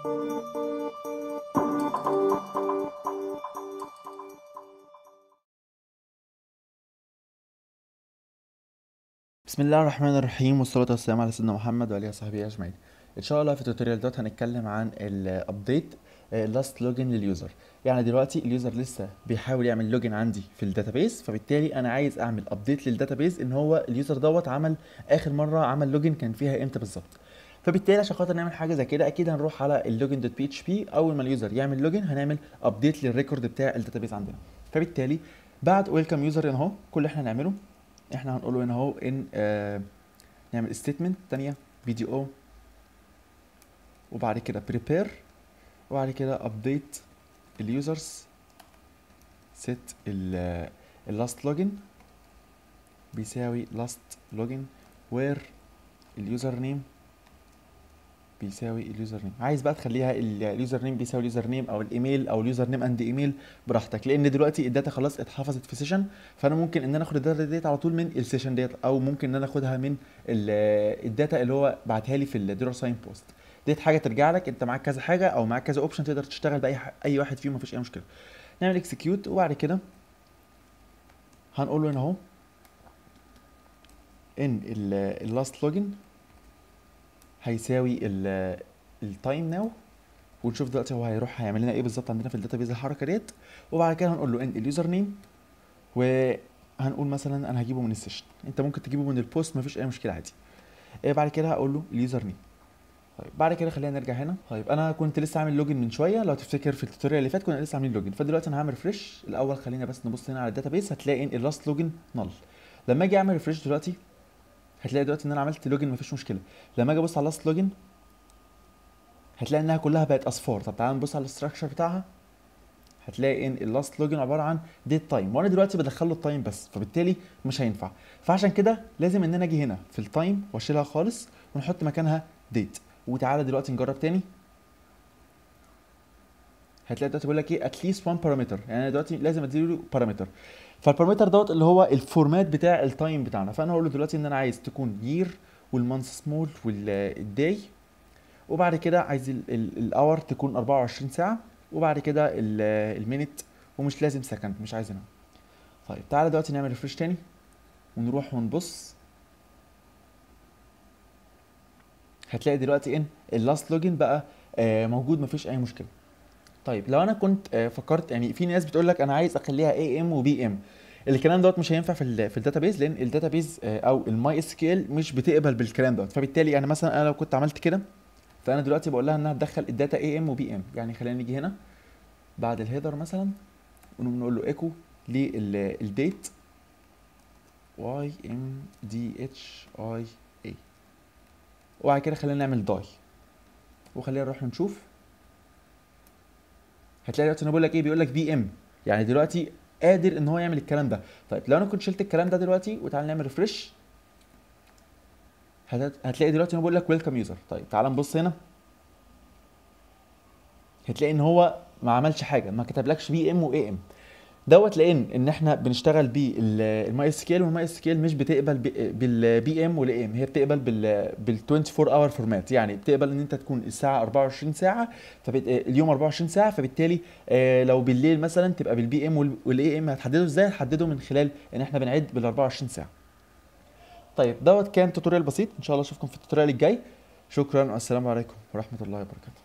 بسم الله الرحمن الرحيم والصلاة والسلام على سيدنا محمد وعلى صحبه أجمعين إن شاء الله في التوتوريال دوت هنتكلم عن الأبديت لاست لوجن لليوزر يعني دلوقتي اليوزر لسه بيحاول يعمل لوجن عندي في الداتابيس فبالتالي انا عايز اعمل ابديت للداتابيس ان هو اليوزر دوت عمل اخر مره عمل لوجن كان فيها امتى بالظبط فبالتالي عشان خاطر نعمل حاجه زي كده اكيد هنروح على اللوجن دوت بي اتش بي اول ما اليوزر يعمل لوجن هنعمل ابديت للريكورد بتاع الداتابيز عندنا فبالتالي بعد ويلكم يوزر هنا اهو كل اللي احنا هنعمله احنا هنقول له اهو ان آه نعمل ستيتمنت ثانيه دي او وبعد كده بريبير وبعد كده ابديت اليوزرز set اللاست آه، لوجن بيساوي لاست لوجن وير اليوزر نيم بيساوي اليوزر نيم عايز بقى تخليها اليوزر نيم بيساوي اليوزر نيم او الايميل او اليوزر نيم اند ايميل براحتك لان دلوقتي الداتا خلاص اتحفظت في سيشن فانا ممكن ان انا اخد الداتا ديت على طول من السيشن ديت او ممكن ان انا اخدها من الداتا اللي هو بعتها لي في الدرو ساين بوست ديت حاجه ترجع لك انت معاك كذا حاجه او معاك كذا اوبشن تقدر تشتغل باي اي واحد فيهم مفيش اي مشكله نعمل اكسكيوت وبعد كده هنقول له هنا اهو ان اللاست لوجن هيساوي التايم ناو ونشوف دلوقتي هو هيروح هيعمل لنا ايه بالظبط عندنا في الداتابيز الحركه ديت وبعد كده هنقول له اند اليوزر نيم وهنقول مثلا انا هجيبه من السيشن انت ممكن تجيبه من البوست مفيش اي مشكله عادي إيه بعد كده هقول له اليوزر نيم طيب بعد كده خلينا نرجع هنا طيب انا كنت لسه عامل لوجن من شويه لو تفتكر في التوتوريال اللي فات كنا لسه عاملين لوجن فدلوقتي انا هعمل ريفرش الاول خلينا بس نبص هنا على الداتابيس هتلاقي ان اللاست لوجن نل لما اجي اعمل ريفرش دلوقتي هتلاقي دلوقتي ان انا عملت لوجن مفيش مشكله لما اجي ابص على لاست لوجن هتلاقي انها كلها بقت اصفار طب تعالى نبص على الاستراكشر بتاعها هتلاقي ان اللاست لوجن عباره عن ديت تايم وانا دلوقتي بدخل له التايم بس فبالتالي مش هينفع فعشان كده لازم ان انا اجي هنا في التايم واشيلها خالص ونحط مكانها ديت وتعالى دلوقتي نجرب تاني هتلاقي دلوقتي بيقول لك ايه اتليست وان بارامتر يعني انا دلوقتي لازم اديله بارامتر فالبارامتر دوت اللي هو الفورمات بتاع التايم بتاعنا فانا هقول له دلوقتي ان انا عايز تكون يير والمانث سمول والداي وبعد كده عايز الاور تكون 24 ساعه وبعد كده المينت ومش لازم سكند مش عايزينها طيب تعالى دلوقتي نعمل ريفرش تاني ونروح ونبص هتلاقي دلوقتي ان اللاست لوجن بقى آه، موجود مفيش اي مشكله طيب لو انا كنت آه، فكرت يعني في ناس بتقول لك انا عايز اخليها اي ام وبي ام الكلام دوت مش هينفع في الـ في الداتابيز لان الداتابيز آه، او الماي اس كيل مش بتقبل بالكلام دوت فبالتالي يعني مثلا انا لو كنت عملت كده فانا دلوقتي بقول لها انها تدخل الداتا اي ام وبي ام يعني خلينا نيجي هنا بعد الهيدر مثلا ونقول له ايكو للديت واي ام دي اتش اي اي وبعد كده خلينا نعمل داي وخلينا نروح نشوف هتلاقي دلوقتي انا بقول لك ايه بيقول لك في ام يعني دلوقتي قادر ان هو يعمل الكلام ده طيب لو انا كنت شلت الكلام ده دلوقتي وتعالى نعمل ريفرش هتلاقي دلوقتي انا بقول لك ويلكم يوزر طيب تعال نبص هنا هتلاقي ان هو ما عملش حاجه ما كتبلكش في ام واي ام دوت لان ان احنا بنشتغل بالماي اس كيل والماي اس كيل مش بتقبل بالبي ام والاي ام هي بتقبل بال 24 اور فورمات يعني بتقبل ان انت تكون الساعه 24 ساعه فاليوم اليوم 24 ساعه فبالتالي آه، لو بالليل مثلا تبقى بالبي ام والاي ام هتحدده ازاي؟ هتحدده من خلال ان احنا بنعد بال 24 ساعه. طيب دوت كان توتوريال بسيط ان شاء الله اشوفكم في التوتوريال الجاي شكرا والسلام عليكم ورحمه الله وبركاته.